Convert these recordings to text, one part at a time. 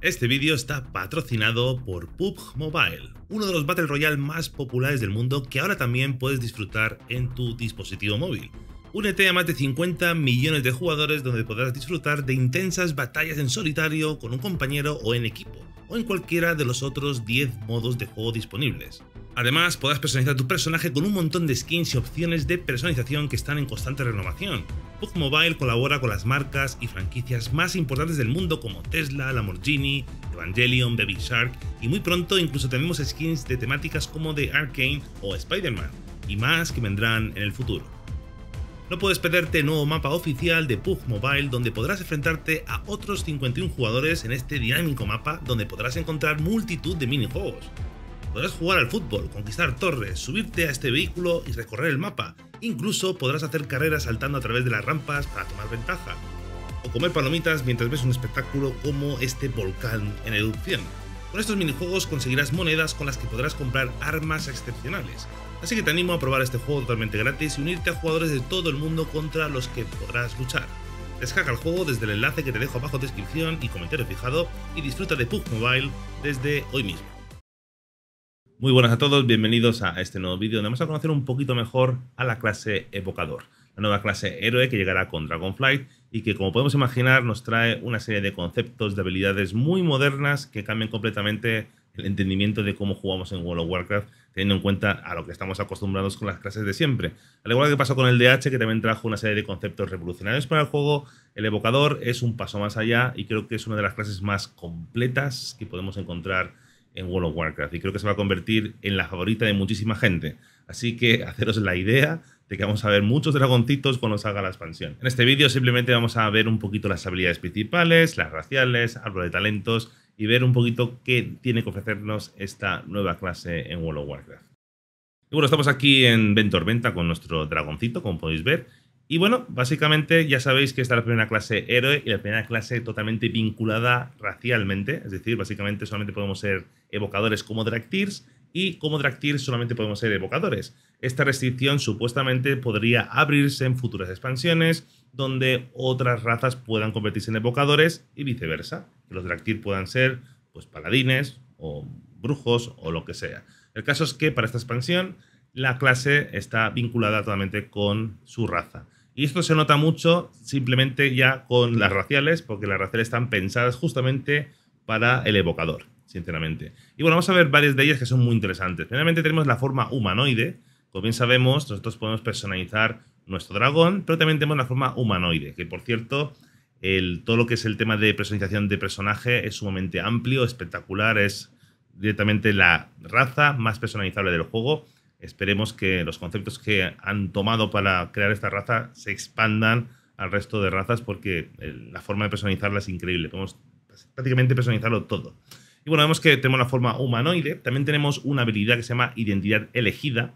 Este vídeo está patrocinado por PUBG Mobile, uno de los Battle Royale más populares del mundo que ahora también puedes disfrutar en tu dispositivo móvil. Únete a más de 50 millones de jugadores donde podrás disfrutar de intensas batallas en solitario con un compañero o en equipo, o en cualquiera de los otros 10 modos de juego disponibles. Además, podrás personalizar tu personaje con un montón de skins y opciones de personalización que están en constante renovación. Pug Mobile colabora con las marcas y franquicias más importantes del mundo como Tesla, Lamborghini, Evangelion, Baby Shark y muy pronto incluso tenemos skins de temáticas como de Arkane o Spider-Man y más que vendrán en el futuro. No puedes perderte el nuevo mapa oficial de PUG Mobile donde podrás enfrentarte a otros 51 jugadores en este dinámico mapa donde podrás encontrar multitud de minijuegos. Podrás jugar al fútbol, conquistar torres, subirte a este vehículo y recorrer el mapa. Incluso podrás hacer carreras saltando a través de las rampas para tomar ventaja. O comer palomitas mientras ves un espectáculo como este volcán en erupción. Con estos minijuegos conseguirás monedas con las que podrás comprar armas excepcionales. Así que te animo a probar este juego totalmente gratis y unirte a jugadores de todo el mundo contra los que podrás luchar. Descarga el juego desde el enlace que te dejo abajo en descripción y comentario fijado y disfruta de Pug Mobile desde hoy mismo. Muy buenas a todos, bienvenidos a este nuevo vídeo donde vamos a conocer un poquito mejor a la clase Evocador, la nueva clase héroe que llegará con Dragonflight y que como podemos imaginar nos trae una serie de conceptos, de habilidades muy modernas que cambian completamente el entendimiento de cómo jugamos en World of Warcraft, teniendo en cuenta a lo que estamos acostumbrados con las clases de siempre. Al igual que pasó con el DH, que también trajo una serie de conceptos revolucionarios para el juego, el evocador es un paso más allá y creo que es una de las clases más completas que podemos encontrar en World of Warcraft y creo que se va a convertir en la favorita de muchísima gente. Así que haceros la idea de que vamos a ver muchos dragoncitos cuando salga la expansión. En este vídeo simplemente vamos a ver un poquito las habilidades principales, las raciales, árbol de talentos y ver un poquito qué tiene que ofrecernos esta nueva clase en World of Warcraft. Y bueno, estamos aquí en Ventor con nuestro dragoncito, como podéis ver. Y bueno, básicamente ya sabéis que está la primera clase héroe y la primera clase totalmente vinculada racialmente, es decir, básicamente solamente podemos ser evocadores como Dractyrs y como Dractyrs solamente podemos ser evocadores. Esta restricción supuestamente podría abrirse en futuras expansiones donde otras razas puedan convertirse en evocadores y viceversa, que los Dractyr puedan ser pues paladines o brujos o lo que sea. El caso es que para esta expansión la clase está vinculada totalmente con su raza. Y esto se nota mucho simplemente ya con las raciales, porque las raciales están pensadas justamente para el evocador, sinceramente. Y bueno, vamos a ver varias de ellas que son muy interesantes. Primeramente tenemos la forma humanoide. Como bien sabemos, nosotros podemos personalizar nuestro dragón, pero también tenemos la forma humanoide, que por cierto, el, todo lo que es el tema de personalización de personaje es sumamente amplio, espectacular, es directamente la raza más personalizable del juego esperemos que los conceptos que han tomado para crear esta raza se expandan al resto de razas porque la forma de personalizarla es increíble. Podemos prácticamente personalizarlo todo. Y bueno, vemos que tenemos la forma humanoide. También tenemos una habilidad que se llama identidad elegida.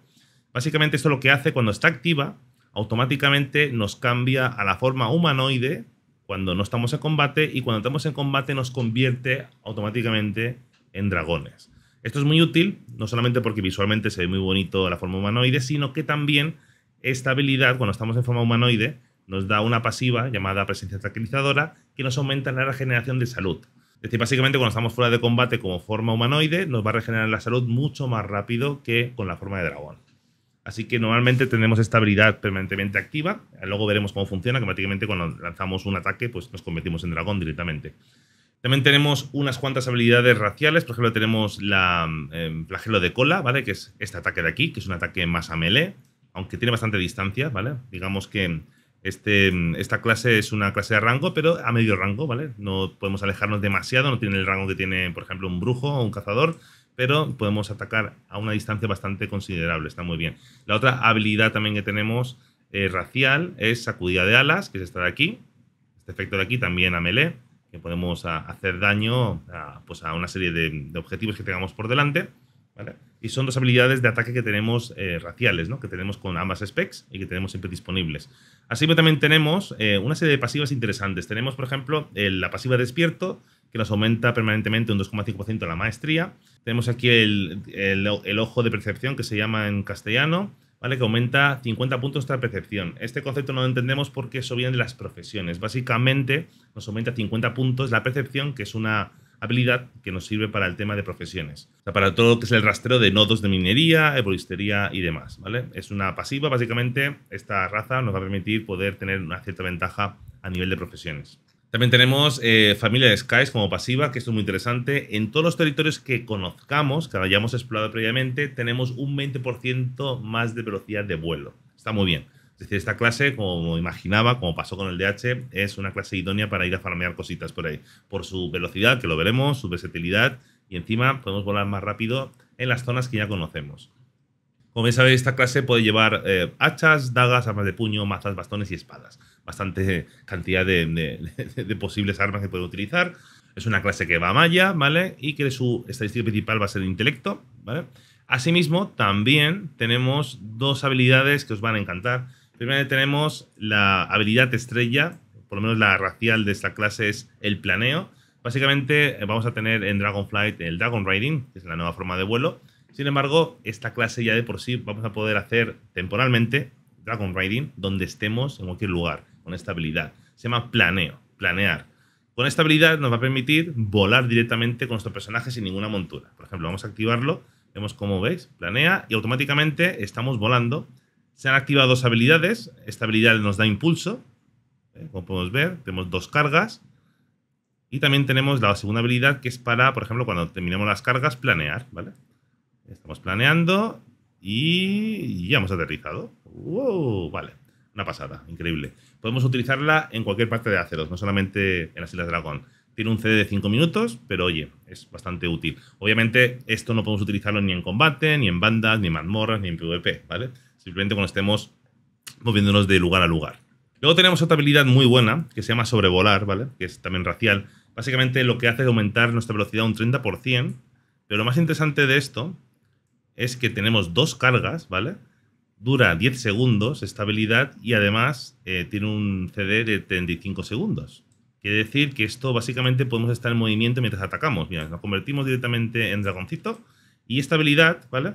Básicamente esto lo que hace cuando está activa, automáticamente nos cambia a la forma humanoide cuando no estamos en combate y cuando estamos en combate nos convierte automáticamente en dragones. Esto es muy útil, no solamente porque visualmente se ve muy bonito la forma humanoide, sino que también esta habilidad, cuando estamos en forma humanoide, nos da una pasiva llamada presencia tranquilizadora que nos aumenta la regeneración de salud. Es decir, básicamente cuando estamos fuera de combate como forma humanoide, nos va a regenerar la salud mucho más rápido que con la forma de dragón. Así que normalmente tenemos esta habilidad permanentemente activa. Luego veremos cómo funciona, que prácticamente cuando lanzamos un ataque, pues nos convertimos en dragón directamente. También tenemos unas cuantas habilidades raciales, por ejemplo tenemos la em, flagelo de cola, ¿vale? Que es este ataque de aquí, que es un ataque más a melee, aunque tiene bastante distancia, ¿vale? Digamos que este, em, esta clase es una clase de rango, pero a medio rango, ¿vale? No podemos alejarnos demasiado, no tiene el rango que tiene, por ejemplo, un brujo o un cazador, pero podemos atacar a una distancia bastante considerable, está muy bien. La otra habilidad también que tenemos eh, racial es sacudida de alas, que es esta de aquí, este efecto de aquí también a melee que podemos hacer daño a, pues a una serie de, objetivos que tengamos por delante. Y son dos habilidades de ataque que tenemos eh, raciales, ¿no? que tenemos con ambas specs y que tenemos siempre disponibles. Así que también tenemos eh, una serie de pasivas interesantes. Tenemos, por ejemplo, la pasiva despierto, que nos aumenta permanentemente un 2,5% la maestría. Tenemos aquí el, ojo de percepción, que se llama en castellano, que aumenta 50 puntos nuestra percepción. Este concepto no lo entendemos porque eso viene de las profesiones. Básicamente nos aumenta 50 puntos la percepción, que es una habilidad que nos sirve para el tema de profesiones. para todo lo que es el rastreo de nodos de minería, eboristería y demás, ¿vale? Es una pasiva, básicamente, esta raza nos va a permitir poder tener una cierta ventaja a nivel de profesiones. También tenemos eh, familia de Skies como pasiva, que esto es muy interesante. En todos los territorios que conozcamos, que hayamos explorado previamente, tenemos un 20% más de velocidad de vuelo. Está muy bien. Es decir, esta clase, como imaginaba, como pasó con el DH, es una clase idónea para ir a farmear cositas por ahí. Por su velocidad, que lo veremos, su versatilidad, y encima podemos volar más rápido en las zonas que ya conocemos. Como bien sabéis, esta clase puede llevar eh, hachas, dagas, armas de puño, mazas, bastones y espadas. Bastante cantidad de, posibles armas que puede utilizar. Es una clase que va a malla, ¿vale? Y que su estadística principal va a ser el intelecto, ¿vale? Asimismo, también tenemos dos habilidades que os van a encantar. Primero tenemos la habilidad estrella, por lo menos la racial de esta clase es el planeo. Básicamente eh, vamos a tener en Dragonflight el Dragon Riding, que es la nueva forma de vuelo, sin embargo, esta clase ya de por sí vamos a poder hacer temporalmente Dragon Riding donde estemos en cualquier lugar, con esta habilidad. Se llama planeo, planear. Con esta habilidad nos va a permitir volar directamente con nuestro personaje sin ninguna montura. Por ejemplo, vamos a activarlo, vemos cómo veis, planea y automáticamente estamos volando. Se han activado dos habilidades. Esta habilidad nos da impulso, ¿eh? como podemos ver, tenemos dos cargas. Y también tenemos la segunda habilidad que es para, por ejemplo, cuando terminemos las cargas, planear, ¿vale? Estamos planeando y ya hemos aterrizado. ¡Wow! Vale, una pasada, increíble. Podemos utilizarla en cualquier parte de Aceros, no solamente en las Islas Dragón. Tiene un CD de 5 minutos, pero oye, es bastante útil. Obviamente, esto no podemos utilizarlo ni en combate, ni en bandas, ni en mazmorras, ni en PvP, ¿vale? Simplemente cuando estemos moviéndonos de lugar a lugar. Luego tenemos otra habilidad muy buena, que se llama sobrevolar, ¿vale? Que es también racial. Básicamente lo que hace es aumentar nuestra velocidad un 30%, pero lo más interesante de esto es que tenemos dos cargas, ¿vale? Dura 10 segundos estabilidad y además eh, tiene un CD de 35 segundos. Quiere decir que esto básicamente podemos estar en movimiento mientras atacamos. Mira, nos convertimos directamente en dragoncito y esta habilidad, ¿vale?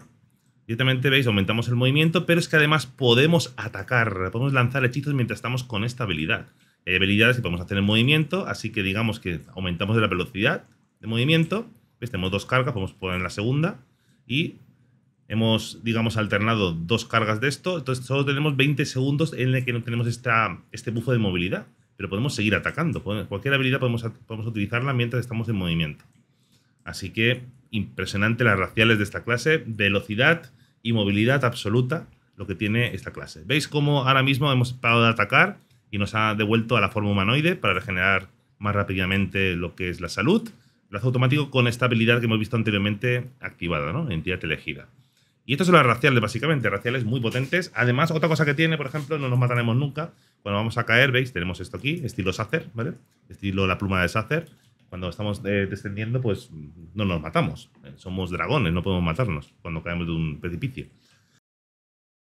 Directamente veis, aumentamos el movimiento, pero es que además podemos atacar, podemos lanzar hechizos mientras estamos con esta habilidad. habilidades que podemos hacer en movimiento, así que digamos que aumentamos la velocidad de movimiento. ¿Ves? Tenemos dos cargas, podemos poner en la segunda y hemos, digamos, alternado dos cargas de esto, entonces solo tenemos 20 segundos en el que no tenemos esta, este bufo de movilidad, pero podemos seguir atacando. Cualquier habilidad podemos, podemos utilizarla mientras estamos en movimiento. Así que impresionante las raciales de esta clase, velocidad y movilidad absoluta lo que tiene esta clase. ¿Veis cómo ahora mismo hemos parado de atacar y nos ha devuelto a la forma humanoide para regenerar más rápidamente lo que es la salud? Lo hace automático con esta habilidad que hemos visto anteriormente activada, ¿no? Entidad elegida. Y esto son las raciales, básicamente, raciales muy potentes. Además, otra cosa que tiene, por ejemplo, no nos mataremos nunca. Cuando vamos a caer, veis, tenemos esto aquí, estilo Sacer, ¿vale? Estilo la pluma de Sacer. Cuando estamos eh, descendiendo, pues no nos matamos. Eh, somos dragones, no podemos matarnos cuando caemos de un precipicio.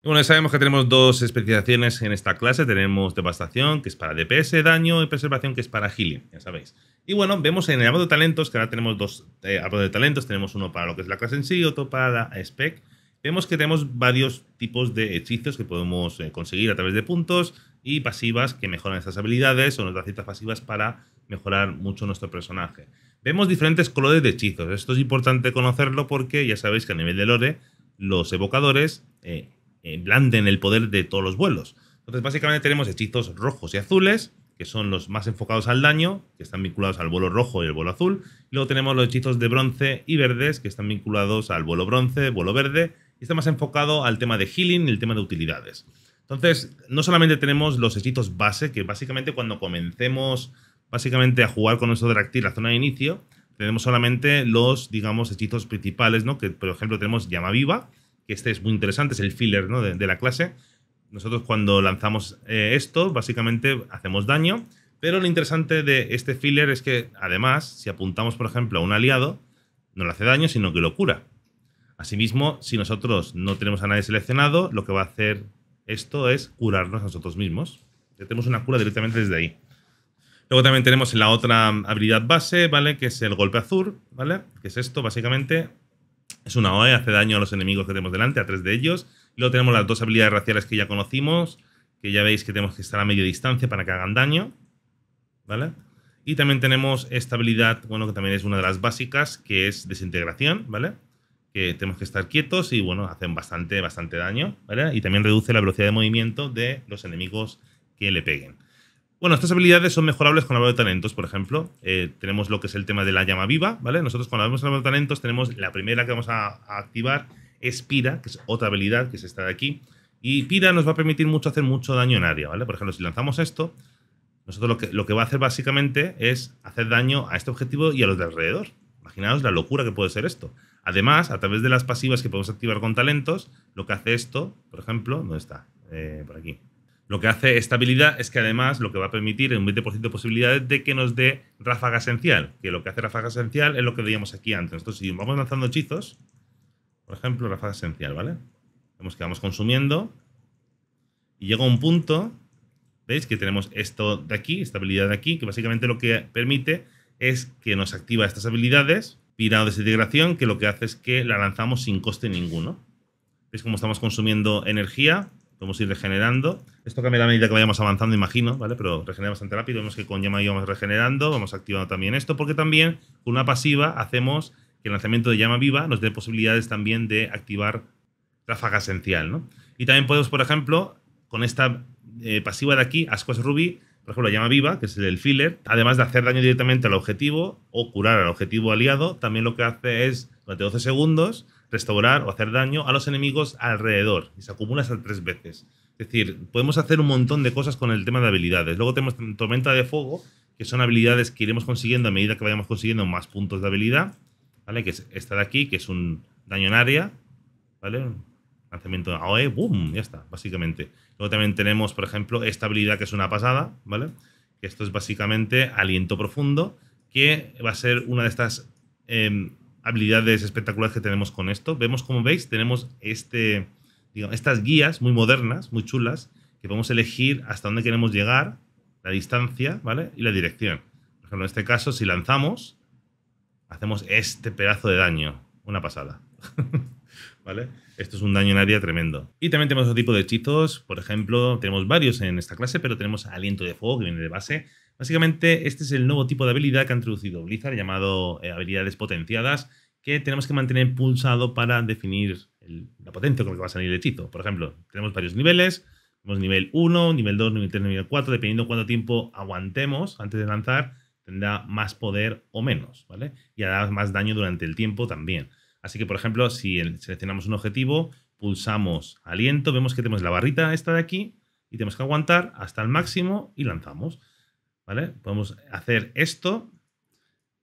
bueno, ya sabemos que tenemos dos especializaciones en esta clase. Tenemos devastación, que es para DPS, daño, y preservación, que es para healing, ya sabéis. Y bueno, vemos en el árbol de talentos, que ahora tenemos dos eh, de talentos. Tenemos uno para lo que es la clase en sí, otro para la spec Vemos que tenemos varios tipos de hechizos que podemos eh, conseguir a través de puntos y pasivas que mejoran estas habilidades o nos da ciertas pasivas para mejorar mucho nuestro personaje. Vemos diferentes colores de hechizos. Esto es importante conocerlo porque ya sabéis que a nivel de lore los evocadores eh, eh, blanden el poder de todos los vuelos. Entonces básicamente tenemos hechizos rojos y azules, que son los más enfocados al daño, que están vinculados al vuelo rojo y el vuelo azul. luego tenemos los hechizos de bronce y verdes, que están vinculados al vuelo bronce, vuelo verde y está más enfocado al tema de healing y el tema de utilidades. Entonces, no solamente tenemos los hechizos base, que básicamente cuando comencemos básicamente a jugar con nuestro Dractyl la zona de inicio, tenemos solamente los, digamos, hechizos principales, ¿no? Que, por ejemplo, tenemos Llama Viva, que este es muy interesante, es el filler de, la clase. Nosotros cuando lanzamos eh, esto, básicamente hacemos daño, pero lo interesante de este filler es que, además, si apuntamos, por ejemplo, a un aliado, no le hace daño, sino que lo cura. Asimismo, si nosotros no tenemos a nadie seleccionado, lo que va a hacer esto es curarnos a nosotros mismos. tenemos una cura directamente desde ahí. Luego también tenemos la otra habilidad base, ¿vale? Que es el golpe azul, ¿vale? Que es esto, básicamente. Es una OE, hace daño a los enemigos que tenemos delante, a tres de ellos. Luego tenemos las dos habilidades raciales que ya conocimos, que ya veis que tenemos que estar a media distancia para que hagan daño, ¿vale? Y también tenemos esta habilidad, bueno, que también es una de las básicas, que es desintegración, ¿vale? tenemos que estar quietos y bueno, hacen bastante, bastante daño, ¿vale? Y también reduce la velocidad de movimiento de los enemigos que le peguen. Bueno, estas habilidades son mejorables con base de talentos, por ejemplo. Eh, tenemos lo que es el tema de la llama viva, ¿vale? Nosotros cuando hablamos de de talentos tenemos la primera que vamos a, activar es Pira, que es otra habilidad, que es esta de aquí. Y Pira nos va a permitir mucho hacer mucho daño en área, ¿vale? Por ejemplo, si lanzamos esto, nosotros lo que, lo que va a hacer básicamente es hacer daño a este objetivo y a los de alrededor. Imaginaos la locura que puede ser esto. Además, a través de las pasivas que podemos activar con talentos, lo que hace esto, por ejemplo, no está? Eh, por aquí. Lo que hace esta habilidad es que además lo que va a permitir un 20% de posibilidades de que nos dé ráfaga esencial. Que lo que hace ráfaga esencial es lo que veíamos aquí antes. Entonces, si vamos lanzando hechizos, por ejemplo, ráfaga esencial, ¿vale? Vemos que vamos consumiendo y llega un punto, ¿veis? Que tenemos esto de aquí, esta habilidad de aquí, que básicamente lo que permite es que nos activa estas habilidades desintegración que lo que hace es que la lanzamos sin coste ninguno. Es como estamos consumiendo energía, podemos ir regenerando. Esto cambia a medida que vayamos avanzando, imagino, ¿vale? Pero regeneramos bastante rápido. Vemos que con llama íbamos regenerando, vamos activando también esto, porque también con una pasiva hacemos que el lanzamiento de llama viva nos dé posibilidades también de activar ráfaga esencial, ¿no? Y también podemos, por ejemplo, con esta eh, pasiva de aquí, Ascuas Ruby, por ejemplo, la llama viva, que es el filler, además de hacer daño directamente al objetivo o curar al objetivo aliado, también lo que hace es, durante 12 segundos, restaurar o hacer daño a los enemigos alrededor. Y se acumula hasta tres veces. Es decir, podemos hacer un montón de cosas con el tema de habilidades. Luego tenemos Tormenta de Fuego, que son habilidades que iremos consiguiendo a medida que vayamos consiguiendo más puntos de habilidad. ¿Vale? Que es esta de aquí, que es un daño en área. ¿Vale? lanzamiento AOE, ¡boom! Ya está, básicamente. Luego también tenemos, por ejemplo, esta habilidad que es una pasada, ¿vale? esto es básicamente aliento profundo, que va a ser una de estas em, habilidades espectaculares que tenemos con esto. Vemos, como veis, tenemos este, estas guías muy modernas, muy chulas, que podemos elegir hasta dónde queremos llegar, la distancia, ¿vale? Y la dirección. Por ejemplo, en este caso, si lanzamos, hacemos este pedazo de daño. Una pasada. Esto es un daño en área tremendo. Y también tenemos otro tipo de hechizos, por ejemplo, tenemos varios en esta clase, pero tenemos aliento de fuego que viene de base. Básicamente, este es el nuevo tipo de habilidad que ha introducido Blizzard, llamado eh, habilidades potenciadas, que tenemos que mantener pulsado para definir la potencia con la que va a salir el hechizo. Por ejemplo, tenemos varios niveles, tenemos nivel 1, nivel 2, nivel 3, nivel 4, dependiendo cuánto tiempo aguantemos antes de lanzar, tendrá más poder o menos, ¿vale? Y hará más daño durante el tiempo también. Así que, por ejemplo, si seleccionamos un objetivo, pulsamos aliento, vemos que tenemos la barrita esta de aquí y tenemos que aguantar hasta el máximo y lanzamos. ¿Vale? Podemos hacer esto.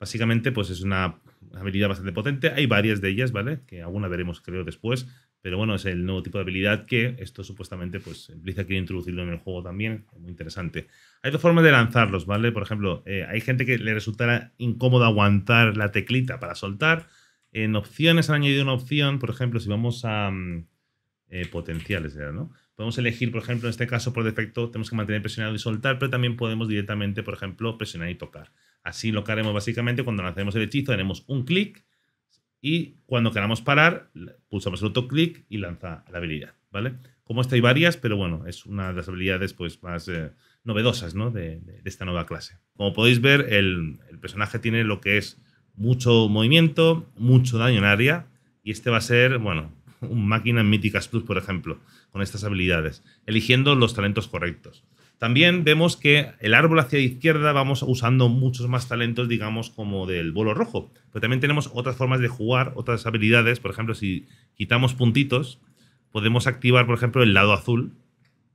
Básicamente, pues es una habilidad bastante potente. Hay varias de ellas, ¿vale? Que alguna veremos, creo, después. Pero bueno, es el nuevo tipo de habilidad que esto supuestamente, pues, Blizzard quiere introducirlo en el juego también. Muy interesante. Hay dos formas de lanzarlos, ¿vale? Por ejemplo, eh, hay gente que le resultará incómodo aguantar la teclita para soltar en opciones han añadido una opción, por ejemplo, si vamos a mm, eh, potenciales, ¿no? Podemos elegir, por ejemplo, en este caso por defecto tenemos que mantener presionado y soltar, pero también podemos directamente, por ejemplo, presionar y tocar. Así lo que haremos básicamente cuando lancemos el hechizo, haremos un clic y cuando queramos parar, pulsamos el otro clic y lanza la habilidad, ¿vale? Como esta hay varias, pero bueno, es una de las habilidades pues, más eh, novedosas ¿no? de, esta nueva clase. Como podéis ver, el, el personaje tiene lo que es mucho movimiento, mucho daño en área. Y este va a ser, bueno, un máquina en Míticas Plus, por ejemplo, con estas habilidades, eligiendo los talentos correctos. También vemos que el árbol hacia la izquierda vamos usando muchos más talentos, digamos, como del bolo rojo. Pero también tenemos otras formas de jugar, otras habilidades. Por ejemplo, si quitamos puntitos, podemos activar, por ejemplo, el lado azul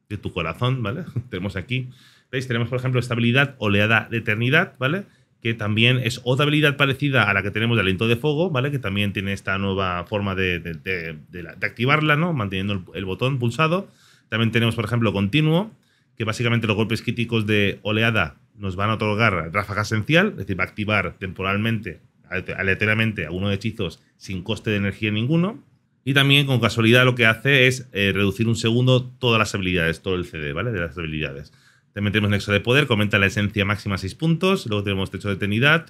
de tu corazón, ¿vale? tenemos aquí. ¿Veis? Tenemos, por ejemplo, esta habilidad oleada de eternidad, ¿vale? que también es otra habilidad parecida a la que tenemos de aliento de fuego, ¿vale? Que también tiene esta nueva forma de, de, activarla, ¿no? Manteniendo el, botón pulsado. También tenemos, por ejemplo, continuo, que básicamente los golpes críticos de oleada nos van a otorgar ráfaga esencial, es decir, va a activar temporalmente, aleatoriamente, algunos hechizos sin coste de energía ninguno. Y también, con casualidad, lo que hace es eh, reducir un segundo todas las habilidades, todo el CD, ¿vale? De las habilidades. También tenemos nexo de poder, comenta la esencia máxima 6 puntos. Luego tenemos techo de tenidad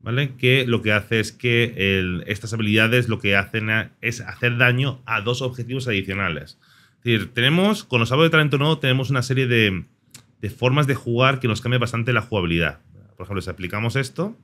¿vale? Que lo que hace es que estas habilidades lo que hacen es hacer daño a dos objetivos adicionales. Es decir, tenemos, con los árboles de talento nuevo, tenemos una serie de, de formas de jugar que nos cambia bastante la jugabilidad. Por ejemplo, si aplicamos esto,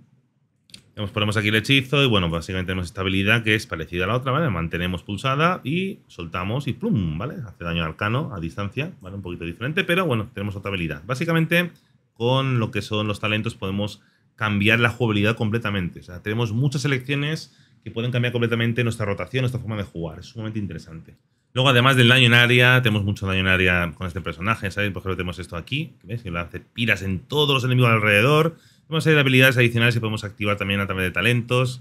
ponemos aquí el hechizo y bueno, básicamente tenemos esta habilidad que es parecida a la otra, ¿vale? Mantenemos pulsada y soltamos y plum, ¿vale? Hace daño al arcano a distancia, ¿vale? Un poquito diferente, pero bueno, tenemos otra habilidad. Básicamente, con lo que son los talentos podemos cambiar la jugabilidad completamente. O sea, tenemos muchas elecciones que pueden cambiar completamente nuestra rotación, nuestra forma de jugar. Es sumamente interesante. Luego, además del daño en área, tenemos mucho daño en área con este personaje, ¿sabes? Por ejemplo, tenemos esto aquí, que ¿ves? Que lo hace piras en todos los enemigos alrededor. Vamos a ir habilidades adicionales que podemos activar también a través de talentos.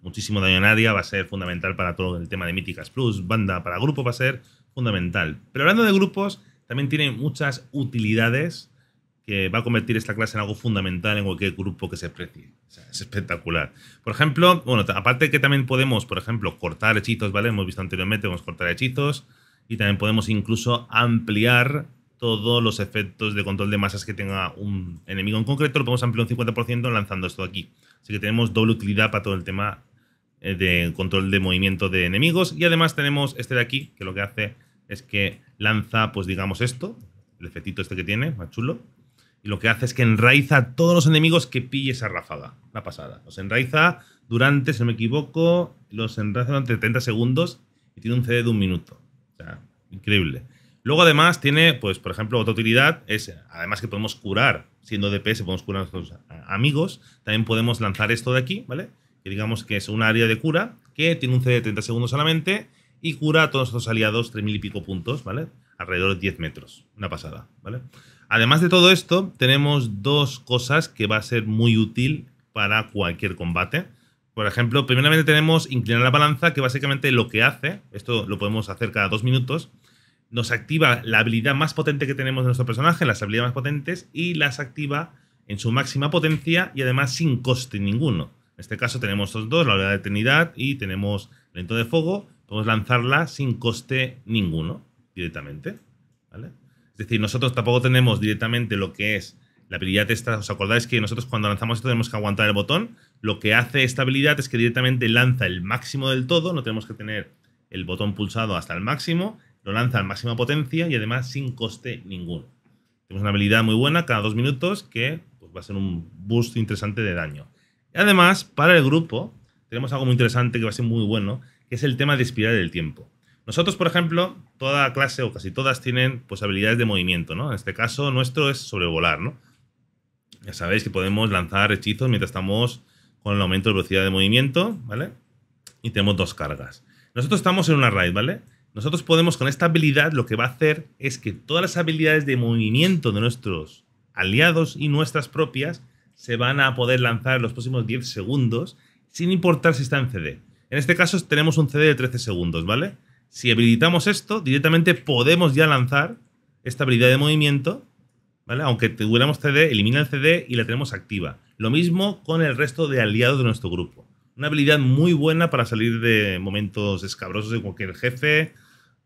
Muchísimo daño a nadie va a ser fundamental para todo el tema de Míticas Plus. Banda para grupo va a ser fundamental. Pero hablando de grupos, también tiene muchas utilidades que va a convertir esta clase en algo fundamental en cualquier grupo que se precie. es espectacular. Por ejemplo, bueno, aparte que también podemos, por ejemplo, cortar hechizos, ¿vale? Hemos visto anteriormente, podemos cortar hechizos y también podemos incluso ampliar todos los efectos de control de masas que tenga un enemigo en concreto, lo podemos ampliar un 50% lanzando esto aquí. Así que tenemos doble utilidad para todo el tema eh, de control de movimiento de enemigos. Y además tenemos este de aquí, que lo que hace es que lanza, pues digamos esto, el efectito este que tiene, más chulo. Y lo que hace es que enraiza a todos los enemigos que pille esa ráfaga. la pasada. Los enraiza durante, si no me equivoco, los enraiza durante 30 segundos y tiene un CD de un minuto. O sea, increíble. Luego, además, tiene, pues, por ejemplo, otra utilidad es, además que podemos curar, siendo DPS, podemos curar a nuestros eh, amigos. También podemos lanzar esto de aquí, ¿vale? Que digamos que es un área de cura que tiene un CD de 30 segundos solamente y cura a todos nuestros aliados 3.000 y pico puntos, ¿vale? Alrededor de 10 metros. Una pasada, ¿vale? Además de todo esto, tenemos dos cosas que va a ser muy útil para cualquier combate. Por ejemplo, primeramente tenemos inclinar la balanza, que básicamente lo que hace, esto lo podemos hacer cada dos minutos, nos activa la habilidad más potente que tenemos de nuestro personaje, las habilidades más potentes, y las activa en su máxima potencia y además sin coste ninguno. En este caso tenemos los dos, la habilidad de eternidad y tenemos lento de fuego. Podemos lanzarla sin coste ninguno directamente. ¿vale? Es decir, nosotros tampoco tenemos directamente lo que es la habilidad esta. ¿Os acordáis que nosotros cuando lanzamos esto tenemos que aguantar el botón? Lo que hace esta habilidad es que directamente lanza el máximo del todo, no tenemos que tener el botón pulsado hasta el máximo lo lanza a máxima potencia y además sin coste ninguno. Tenemos una habilidad muy buena cada dos minutos que pues, va a ser un boost interesante de daño. Y además, para el grupo, tenemos algo muy interesante que va a ser muy bueno, que es el tema de espiral del tiempo. Nosotros, por ejemplo, toda clase o casi todas tienen pues, habilidades de movimiento, ¿no? En este caso, nuestro es sobrevolar, ¿no? Ya sabéis que podemos lanzar hechizos mientras estamos con el aumento de velocidad de movimiento, ¿vale? Y tenemos dos cargas. Nosotros estamos en una raid, ¿vale? Nosotros podemos con esta habilidad lo que va a hacer es que todas las habilidades de movimiento de nuestros aliados y nuestras propias se van a poder lanzar en los próximos 10 segundos sin importar si está en CD. En este caso tenemos un CD de 13 segundos, ¿vale? Si habilitamos esto, directamente podemos ya lanzar esta habilidad de movimiento, ¿vale? Aunque tuviéramos CD, elimina el CD y la tenemos activa. Lo mismo con el resto de aliados de nuestro grupo una habilidad muy buena para salir de momentos escabrosos de cualquier jefe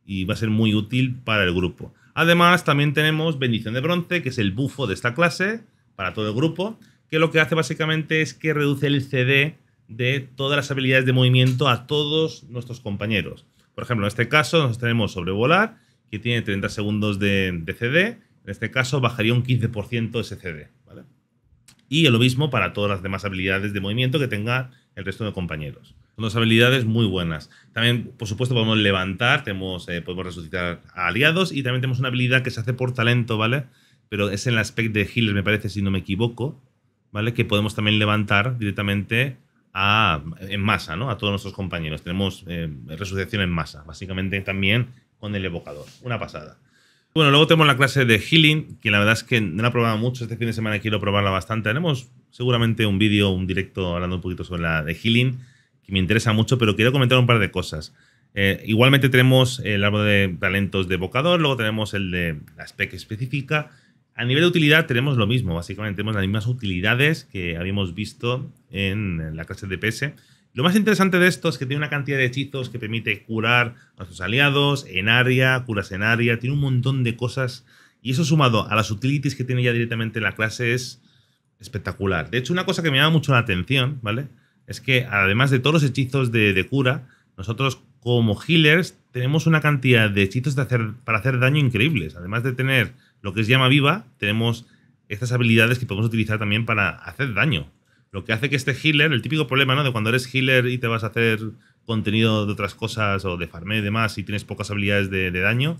y va a ser muy útil para el grupo. Además, también tenemos Bendición de Bronce, que es el bufo de esta clase para todo el grupo, que lo que hace básicamente es que reduce el CD de todas las habilidades de movimiento a todos nuestros compañeros. Por ejemplo, en este caso nos tenemos Sobrevolar, que tiene 30 segundos de, CD. En este caso bajaría un 15% ese CD. Y lo mismo para todas las demás habilidades de movimiento que tenga el resto de compañeros. Son dos habilidades muy buenas. También, por supuesto, podemos levantar, tenemos, eh, podemos resucitar a aliados y también tenemos una habilidad que se hace por talento, ¿vale? Pero es el aspecto de healer, me parece, si no me equivoco, ¿vale? Que podemos también levantar directamente en masa, ¿no? A todos nuestros compañeros. Tenemos eh, resucitación en masa, básicamente también con el evocador. Una pasada. Bueno, luego tenemos la clase de Healing, que la verdad es que no la he probado mucho. Este fin de semana quiero probarla bastante. Tenemos seguramente un vídeo, un directo hablando un poquito sobre la de Healing, que me interesa mucho, pero quiero comentar un par de cosas. Eh, igualmente tenemos el árbol de talentos de evocador, luego tenemos el de la spec específica. A nivel de utilidad tenemos lo mismo, básicamente tenemos las mismas utilidades que habíamos visto en la clase de PS lo más interesante de esto es que tiene una cantidad de hechizos que permite curar a sus aliados en área, curas en área, tiene un montón de cosas. Y eso sumado a las utilities que tiene ya directamente en la clase es espectacular. De hecho, una cosa que me llama mucho la atención, ¿vale? Es que además de todos los hechizos de, cura, nosotros como healers tenemos una cantidad de hechizos para hacer daño increíbles. Además de tener lo que es llama viva, tenemos estas habilidades que podemos utilizar también para hacer daño. Lo que hace que este healer, el típico problema, ¿no? De cuando eres healer y te vas a hacer contenido de otras cosas o de farmé y demás y tienes pocas habilidades de, daño,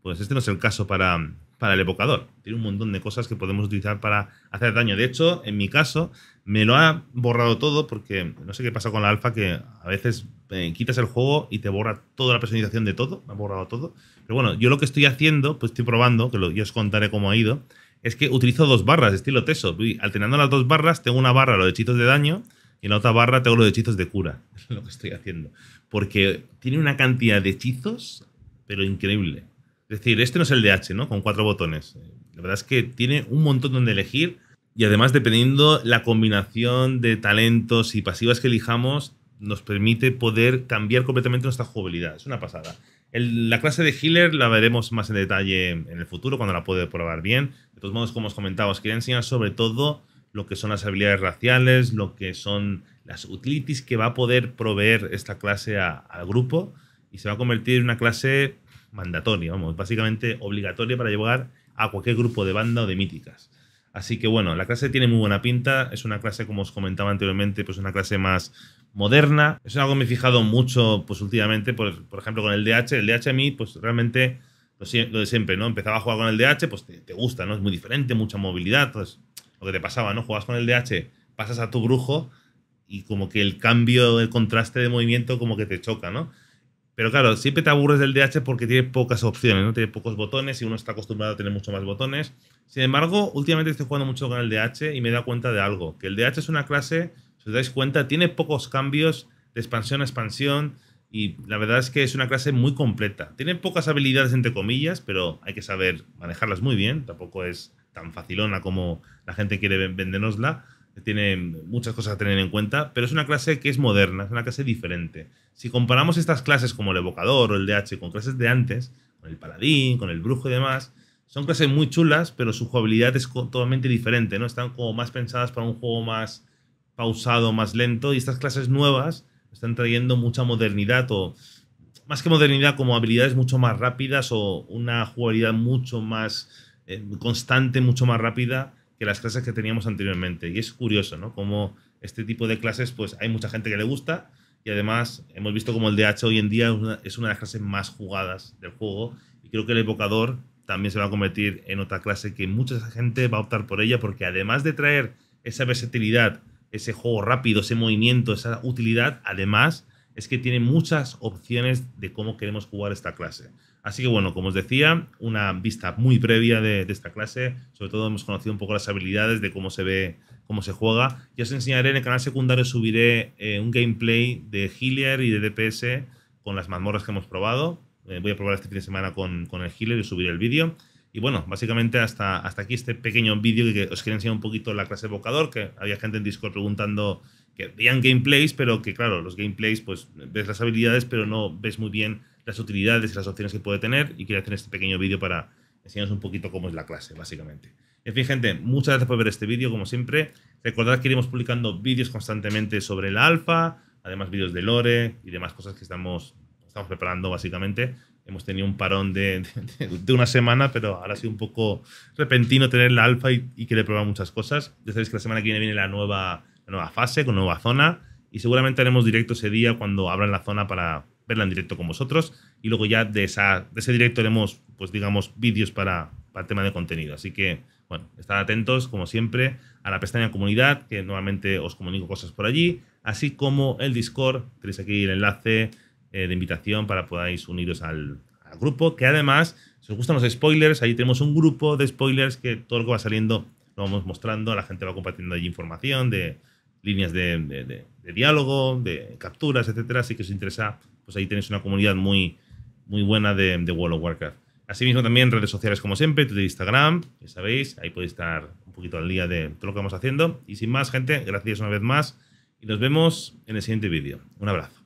pues este no es el caso para, para el evocador. Tiene un montón de cosas que podemos utilizar para hacer daño. De hecho, en mi caso, me lo ha borrado todo porque no sé qué pasa con la alfa que a veces eh, quitas el juego y te borra toda la personalización de todo, me ha borrado todo. Pero bueno, yo lo que estoy haciendo, pues estoy probando, que lo, yo os contaré cómo ha ido, es que utilizo dos barras, estilo teso. Y alternando las dos barras, tengo una barra los hechizos de daño y en la otra barra tengo los hechizos de cura. Es lo que estoy haciendo. Porque tiene una cantidad de hechizos, pero increíble. Es decir, este no es el de H, ¿no? Con cuatro botones. La verdad es que tiene un montón donde elegir. Y además, dependiendo la combinación de talentos y pasivas que elijamos, nos permite poder cambiar completamente nuestra jugabilidad. Es una pasada la clase de healer la veremos más en detalle en el futuro cuando la pueda probar bien. De todos modos, como os comentaba, os quería enseñar sobre todo lo que son las habilidades raciales, lo que son las utilities que va a poder proveer esta clase al grupo y se va a convertir en una clase mandatoria, vamos, básicamente obligatoria para llevar a cualquier grupo de banda o de míticas. Así que bueno, la clase tiene muy buena pinta, es una clase como os comentaba anteriormente, pues una clase más moderna. es algo que me he fijado mucho pues últimamente, por, ejemplo con el DH, el DH a mí pues realmente lo, de siempre, ¿no? Empezaba a jugar con el DH, pues te, gusta, ¿no? Es muy diferente, mucha movilidad, entonces pues lo que te pasaba, ¿no? Juegas con el DH, pasas a tu brujo y como que el cambio, el contraste de movimiento como que te choca, ¿no? Pero claro, siempre te aburres del DH porque tiene pocas opciones, ¿no? Tiene pocos botones y uno está acostumbrado a tener mucho más botones. Sin embargo, últimamente estoy jugando mucho con el DH y me he dado cuenta de algo, que el DH es una clase, si os dais cuenta, tiene pocos cambios de expansión a expansión y la verdad es que es una clase muy completa. Tiene pocas habilidades entre comillas, pero hay que saber manejarlas muy bien, tampoco es tan facilona como la gente quiere vendernosla. Tiene muchas cosas a tener en cuenta, pero es una clase que es moderna, es una clase diferente. Si comparamos estas clases como el evocador o el DH con clases de antes, con el paladín, con el brujo y demás, son clases muy chulas, pero su jugabilidad es totalmente diferente, ¿no? Están como más pensadas para un juego más pausado, más lento, y estas clases nuevas están trayendo mucha modernidad o más que modernidad como habilidades mucho más rápidas o una jugabilidad mucho más eh, constante, mucho más rápida que las clases que teníamos anteriormente. Y es curioso, ¿no? Como este tipo de clases, pues hay mucha gente que le gusta y además hemos visto como el DH hoy en día es una, es una de las clases más jugadas del juego y creo que el evocador también se va a convertir en otra clase que mucha gente va a optar por ella porque además de traer esa versatilidad, ese juego rápido, ese movimiento, esa utilidad, además es que tiene muchas opciones de cómo queremos jugar esta clase. Así que bueno, como os decía, una vista muy previa de, esta clase. Sobre todo hemos conocido un poco las habilidades de cómo se ve, cómo se juega. Ya os enseñaré en el canal secundario, subiré eh, un gameplay de Hillier y de DPS con las mazmorras que hemos probado. Eh, voy a probar este fin de semana con, con el healer y subir el vídeo. Y bueno, básicamente hasta, hasta aquí este pequeño vídeo que os quería enseñar un poquito la clase evocador, que había gente en Discord preguntando que veían gameplays, pero que claro, los gameplays, pues ves las habilidades, pero no ves muy bien las utilidades y las opciones que puede tener. Y quería hacer este pequeño vídeo para enseñaros un poquito cómo es la clase, básicamente. En fin, gente, muchas gracias por ver este vídeo, como siempre. Recordad que iremos publicando vídeos constantemente sobre la alfa, además vídeos de lore y demás cosas que estamos estamos preparando básicamente. Hemos tenido un parón de, de, una semana, pero ahora ha sido un poco repentino tener la alfa y, y querer probar muchas cosas. Ya sabéis que la semana que viene viene la nueva, la nueva fase con nueva zona y seguramente haremos directo ese día cuando abran la zona para verla en directo con vosotros y luego ya de, esa, de ese directo haremos, pues digamos, vídeos para, para el tema de contenido. Así que, bueno, estad atentos, como siempre, a la pestaña comunidad, que nuevamente os comunico cosas por allí, así como el Discord, tenéis aquí el enlace eh, de invitación para podáis uniros al, grupo, que además, si os gustan los spoilers, ahí tenemos un grupo de spoilers que todo lo que va saliendo lo vamos mostrando, la gente va compartiendo allí información de líneas de, diálogo, de capturas, etcétera, así que os interesa, pues ahí tenéis una comunidad muy, muy buena de, de World of Warcraft. Asimismo también redes sociales como siempre, Twitter, e Instagram, ya sabéis, ahí podéis estar un poquito al día de todo lo que vamos haciendo. Y sin más gente, gracias una vez más y nos vemos en el siguiente vídeo. Un abrazo.